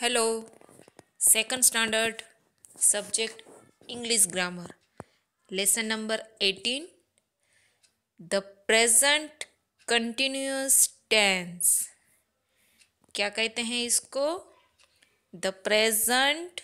hello second standard subject English grammar lesson number eighteen the present continuous tense क्या कहते हैं इसको the present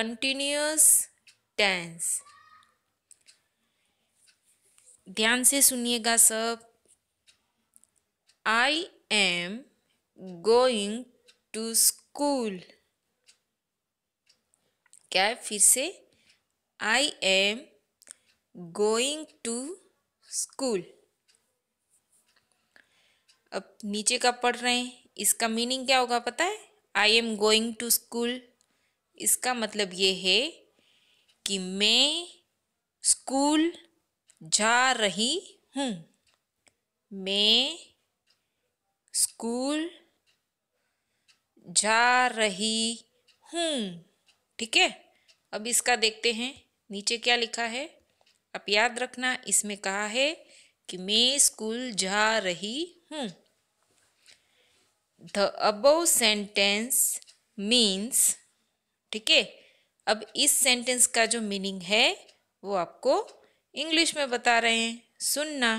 continuous tense ध्यान से सुनिएगा सब I am going to school क्या है फिर से I am going to school अब नीचे का पढ़ रहे हैं इसका मीनिंग क्या होगा पता है I am going to school इसका मतलब ये है कि मैं स्कूल जा रही हूँ मैं स्कूल जा रही हूँ ठीक है अब इसका देखते हैं नीचे क्या लिखा है आप याद रखना इसमें कहा है कि मैं स्कूल जा रही हूँ द अबव सेंटेंस मीन्स ठीक है अब इस सेंटेंस का जो मीनिंग है वो आपको इंग्लिश में बता रहे हैं सुनना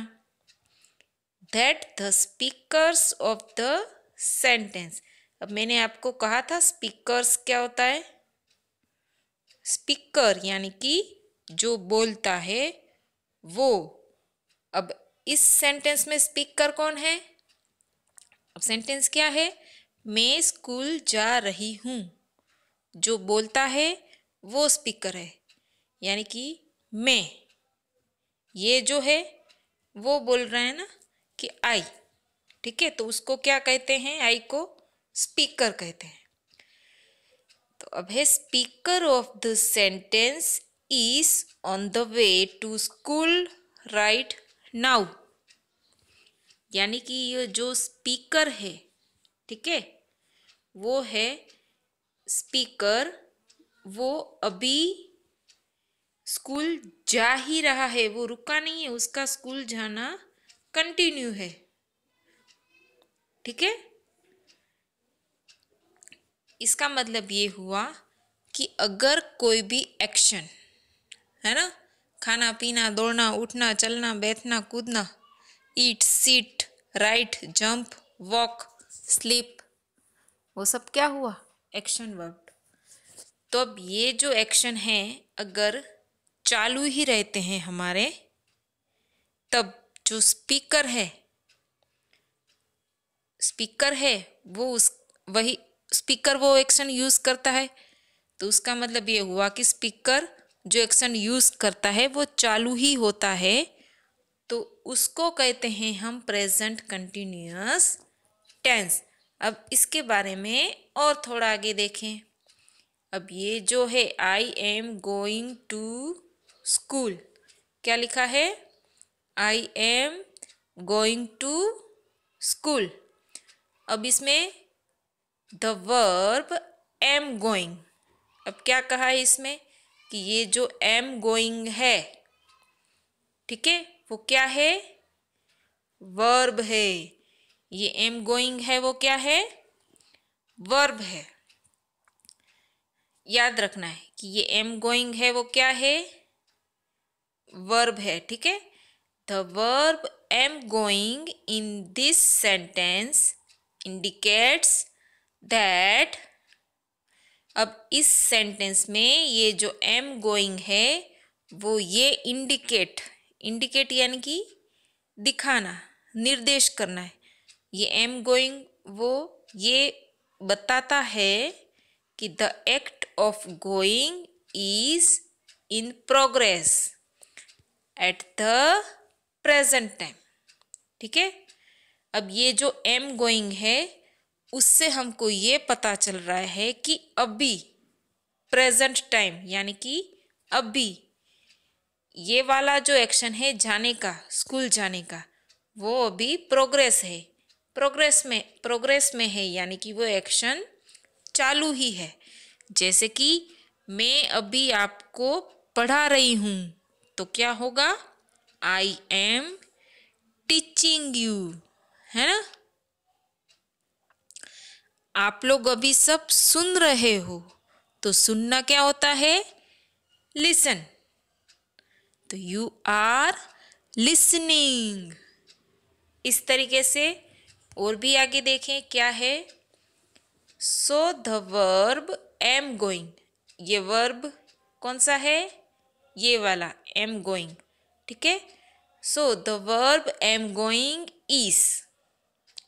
that the speakers of the sentence अब मैंने आपको कहा था स्पीकर्स क्या होता है स्पीकर यानी कि जो बोलता है वो अब इस सेंटेंस में स्पीकर कौन है अब सेंटेंस क्या है मैं स्कूल जा रही हूँ जो बोलता है वो स्पीकर है यानी कि मैं ये जो है वो बोल रहे हैं ना कि आई ठीक है तो उसको क्या कहते हैं आई को स्पीकर कहते हैं तो अब है speaker of the sentence is on the way to school right now यानी कि ये जो स्पीकर है ठीक है वो है स्पीकर वो अभी स्कूल जा ही रहा है वो रुका नहीं है उसका स्कूल जाना कंटिन्यू है ठीक है इसका मतलब ये हुआ कि अगर कोई भी एक्शन है ना खाना पीना दौड़ना उठना चलना बैठना कूदना eat sit write jump walk sleep वो सब क्या हुआ एक्शन वर्ब तो अब ये जो एक्शन है अगर चालू ही रहते हैं हमारे तब जो स्पीकर है स्पीकर है वो उस वही स्पीकर वो एक्शन यूज़ करता है तो उसका मतलब ये हुआ कि स्पीकर जो एक्शन यूज़ करता है वो चालू ही होता है तो उसको कहते हैं हम प्रेजेंट कंटिन्यूस टेंस अब इसके बारे में और थोड़ा आगे देखें अब ये जो है I am going to school क्या लिखा है I am going to school अब इसमें द वर्ब एम गोइंग अब क्या कहा है इसमें कि ये जो एम गोइंग है ठीक है वो क्या है वर्ब है ये एम गोइंग है वो क्या है वर्ब है याद रखना है कि ये एम गोइंग है वो क्या है वर्ब है ठीक है the verb am going in this sentence indicates that अब इस सेंटेंस में ये जो एम गोइंग है वो ये इंडिकेट इंडिकेट यानी कि दिखाना निर्देश करना है ये एम गोइंग वो ये बताता है कि the act of going is in progress at the present time ठीक है अब ये जो एम गोइंग है उससे हमको ये पता चल रहा है कि अभी प्रेजेंट टाइम यानी कि अभी ये वाला जो एक्शन है जाने का स्कूल जाने का वो अभी प्रोग्रेस है प्रोग्रेस में प्रोग्रेस में है यानी कि वो एक्शन चालू ही है जैसे कि मैं अभी आपको पढ़ा रही हूँ तो क्या होगा आई एम टीचिंग यू है ना आप लोग अभी सब सुन रहे हो तो सुनना क्या होता है लिसन तो यू आर लिसनिंग इस तरीके से और भी आगे देखें क्या है so the verb am going ये वर्ब कौन सा है ये वाला एम गोइंग ठीक है so the verb am going is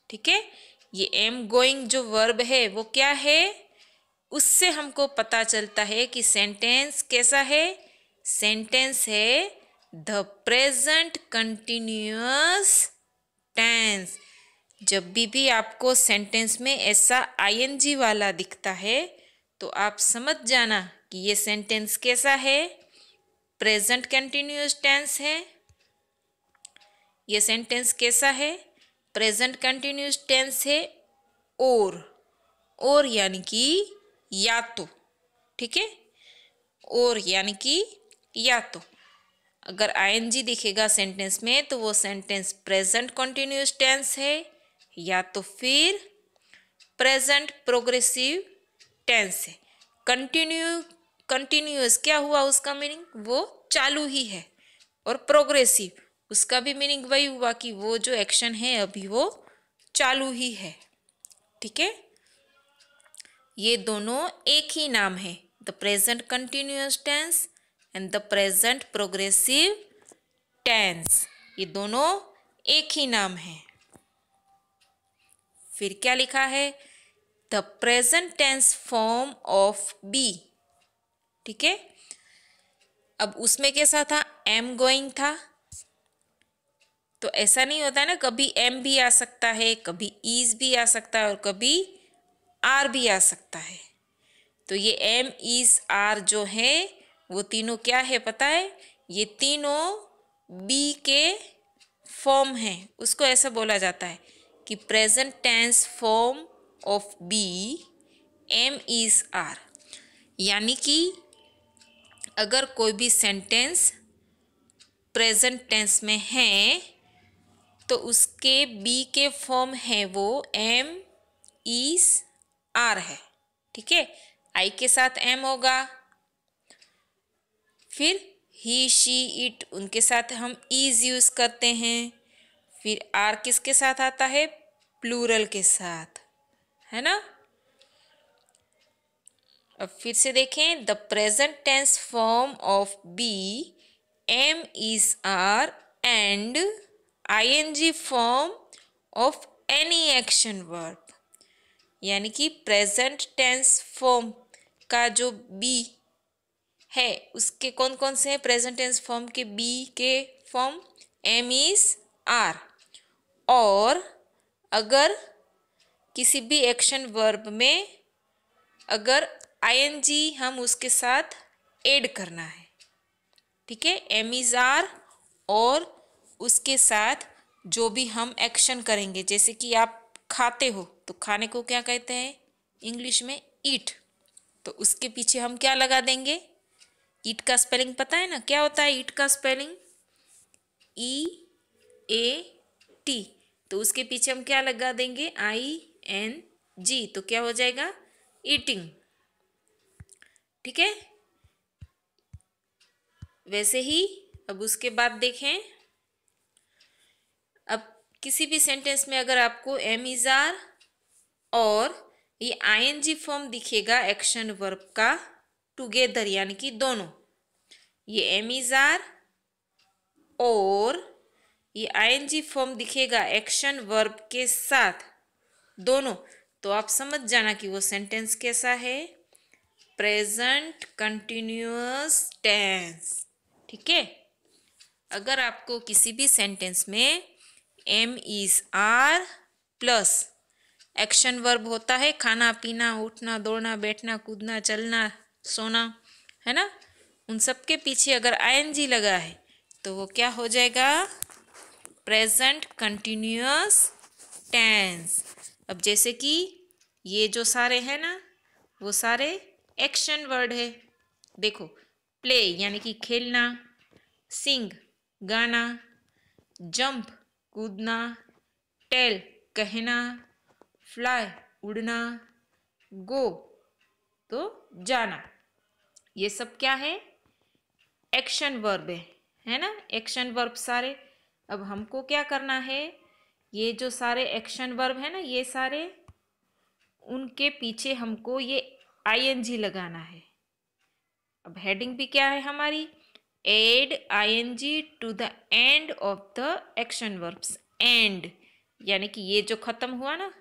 ठीक है ये एम गोइंग जो वर्ब है वो क्या है उससे हमको पता चलता है कि सेंटेंस कैसा है सेंटेंस है द प्रेजेंट कंटिन्यूस टेंस जब भी भी आपको सेंटेंस में ऐसा आईएनजी वाला दिखता है तो आप समझ जाना कि ये सेंटेंस कैसा है प्रेजेंट कंटिन्यूस टेंस है ये सेंटेंस कैसा है प्रेजेंट कंटिन्यूस टेंस है और और यानी कि या तो ठीक है और यानी कि या तो अगर आईएनजी दिखेगा सेंटेंस में तो वो सेंटेंस प्रेजेंट कंटिन्यूस टेंस है या तो फिर प्रेजेंट प्रोग्रेसिव टेंस है कंटिन्यू कंटिन्यूस क्या हुआ उसका मीनिंग वो चालू ही है और प्रोग्रेसिव उसका भी मीनिंग वही हुआ कि वो जो एक्शन है अभी वो चालू ही है ठीक है ये दोनों एक ही नाम है the present continuous tense and the present progressive tense ये दोनों एक ही नाम है फिर क्या लिखा है the present tense form of be ठीक है अब उसमें कैसा था एम गोइंग था तो ऐसा नहीं होता ना कभी एम भी आ सकता है कभी ईज भी आ सकता है और कभी आर भी आ सकता है तो ये एम ईज आर जो है वो तीनों क्या है पता है ये तीनों बी के फॉर्म हैं उसको ऐसा बोला जाता है कि present tense form of be am is are यानी कि अगर कोई भी सेंटेंस प्रेजेंट टेंस में है तो उसके बी के फॉर्म है वो एम ईस आर है ठीक है आई के साथ एम होगा फिर ही शी इट उनके साथ हम ईज यूज़ करते हैं फिर आर किसके साथ आता है प्लूरल के साथ है ना अब फिर से देखें the present tense form of be am is are and I N G form of any action verb यानी कि प्रेजेंट टेंस फॉर्म का जो बी है उसके कौन कौन से हैं प्रेजेंट टेंस फॉर्म के बी के फॉर्म एम इज आर और अगर किसी भी एक्शन वर्ब में अगर आई एन जी हम उसके साथ एड करना है ठीक है एम इज आर और उसके साथ जो भी हम एक्शन करेंगे जैसे कि आप खाते हो तो खाने को क्या कहते हैं इंग्लिश में ईट तो उसके पीछे हम क्या लगा देंगे ईट का स्पेलिंग पता है ना क्या होता है ईट का स्पेलिंग ई ए टी तो उसके पीछे हम क्या लगा देंगे आई एन जी तो क्या हो जाएगा ईटिंग ठीक है वैसे ही अब उसके बाद देखें किसी भी सेंटेंस में अगर आपको एम इज आर और ये जी फॉर्म दिखेगा एक्शन वर्ब का टुगेदर यानी कि दोनों ये एम इज आर और ये जी फॉर्म दिखेगा एक्शन वर्ब के साथ दोनों तो आप समझ जाना कि वो सेंटेंस कैसा है प्रेजेंट कंटिन्यूस टेंस ठीक है अगर आपको किसी भी सेंटेंस में am is are plus action verb होता है खाना पीना उठना दौड़ना बैठना कूदना चलना सोना है ना उन सब के पीछे अगर आई लगा है तो वो क्या हो जाएगा प्रेजेंट कंटिन्यूस टेंस अब जैसे कि ये जो सारे हैं ना वो सारे एक्शन वर्ड है देखो प्ले यानी कि खेलना सिंग गाना जंप कूदना टेल कहना फ्लाई उड़ना गो तो जाना ये सब क्या है एक्शन वर्ब है है ना एक्शन वर्ब सारे अब हमको क्या करना है ये जो सारे एक्शन वर्ब है ना ये सारे उनके पीछे हमको ये आईएनजी लगाना है अब हेडिंग भी क्या है हमारी add I N G to the end of the action verbs and यानी कि ये जो ख़त्म हुआ ना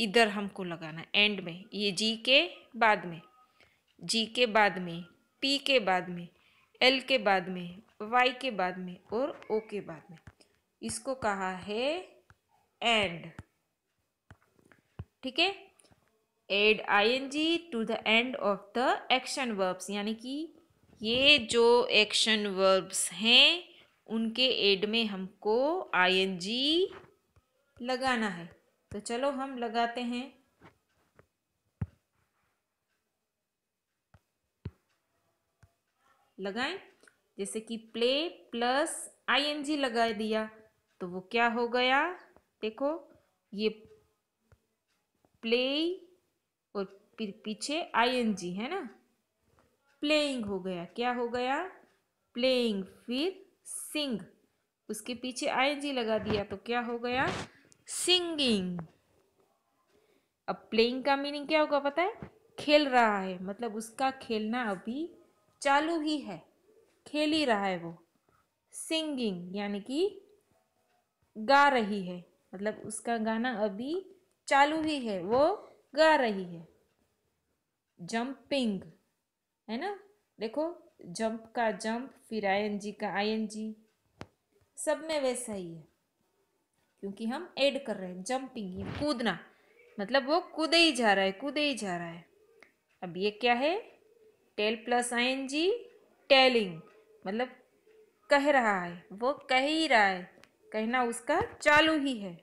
इधर हमको लगाना एंड में ये जी के बाद में जी के बाद में पी के बाद में एल के बाद में वाई के बाद में और ओ के बाद में इसको कहा है एंड ठीक है add I N G to the end of the action verbs यानी कि ये जो एक्शन वर्ब्स हैं उनके एड में हमको आईएनजी लगाना है तो चलो हम लगाते हैं लगाएं जैसे कि प्ले प्लस आईएनजी लगा दिया तो वो क्या हो गया देखो ये प्ले और पीछे आईएनजी है ना प्लेइंग हो गया क्या हो गया प्लेइंग फिर सिंग उसके पीछे आईएनजी लगा दिया तो क्या हो गया सिंगिंग अब प्लेइंग का मीनिंग क्या होगा पता है खेल रहा है मतलब उसका खेलना अभी चालू ही है खेल ही रहा है वो सिंगिंग यानी कि गा रही है मतलब उसका गाना अभी चालू ही है वो गा रही है जंपिंग है ना देखो जंप का जंप फिर आईएनजी का आईएनजी सब में वैसा ही है क्योंकि हम ऐड कर रहे हैं जंपिंग कूदना मतलब वो कूदे ही जा रहा है कूदे ही जा रहा है अब ये क्या है tell plus I N G telling मतलब कह रहा है वो कह ही रहा है कहना उसका चालू ही है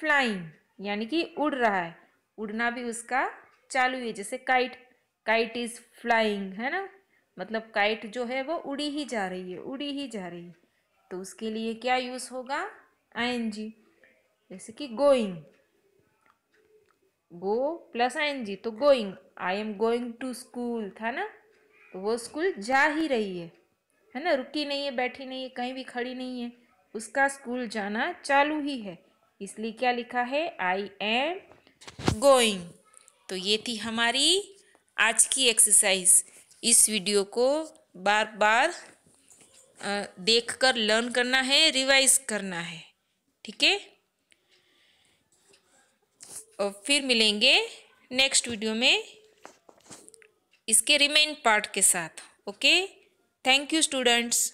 फ्लाइंग यानी कि उड़ रहा है उड़ना भी उसका चालू ही है जैसे काइट काइट इज़ फ्लाइंग है ना मतलब काइट जो है वो उड़ी ही जा रही है उड़ी ही जा रही है तो उसके लिए क्या यूज़ होगा आई जैसे कि गोइंग गो प्लस आई तो going I am going to school था ना तो वो स्कूल जा ही रही है है ना रुकी नहीं है बैठी नहीं है कहीं भी खड़ी नहीं है उसका स्कूल जाना चालू ही है इसलिए क्या लिखा है आई एम गोइंग तो ये थी हमारी आज की एक्सरसाइज इस वीडियो को बार बार देख कर लर्न करना है रिवाइज करना है ठीक है और फिर मिलेंगे नेक्स्ट वीडियो में इसके रिमेन पार्ट के साथ ओके थैंक यू स्टूडेंट्स